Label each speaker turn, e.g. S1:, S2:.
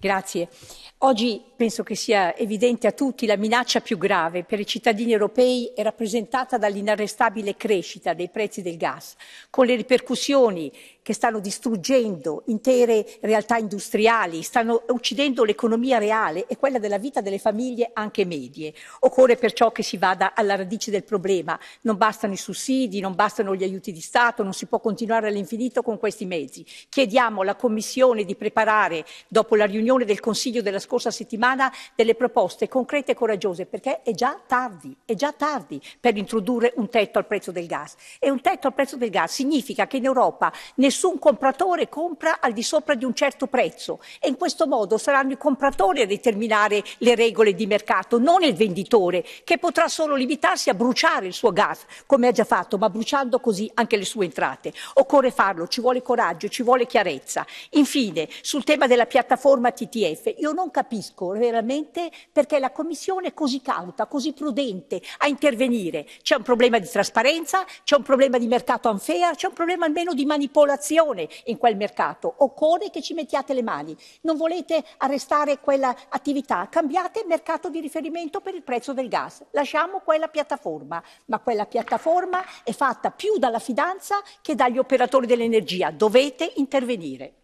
S1: Grazie. Oggi penso che sia evidente a tutti la minaccia più grave per i cittadini europei è rappresentata dall'inarrestabile crescita dei prezzi del gas, con le ripercussioni che stanno distruggendo intere realtà industriali, stanno uccidendo l'economia reale e quella della vita delle famiglie anche medie. Occorre perciò che si vada alla radice del problema. Non bastano i sussidi, non bastano gli aiuti di Stato, non si può continuare all'infinito con questi mezzi. Chiediamo alla Commissione di preparare, dopo la riunione del Consiglio della scorsa settimana delle proposte concrete e coraggiose, perché è già tardi, è già tardi per introdurre un tetto al prezzo del gas. E un tetto al prezzo del gas significa che in Europa nessun compratore compra al di sopra di un certo prezzo e in questo modo saranno i compratori a determinare le regole di mercato, non il venditore, che potrà solo limitarsi a bruciare il suo gas, come ha già fatto, ma bruciando così anche le sue entrate. Occorre farlo, ci vuole coraggio, ci vuole chiarezza. Infine, sul tema della piattaforma TTF, io non capisco veramente perché la Commissione è così cauta, così prudente a intervenire. C'è un problema di trasparenza, c'è un problema di mercato unfair, c'è un problema almeno di manipolazione in quel mercato. Occorre che ci mettiate le mani. Non volete arrestare quella attività? Cambiate il mercato di riferimento per il prezzo del gas. Lasciamo quella piattaforma, ma quella piattaforma è fatta più dalla fidanza che dagli operatori dell'energia. Dovete intervenire.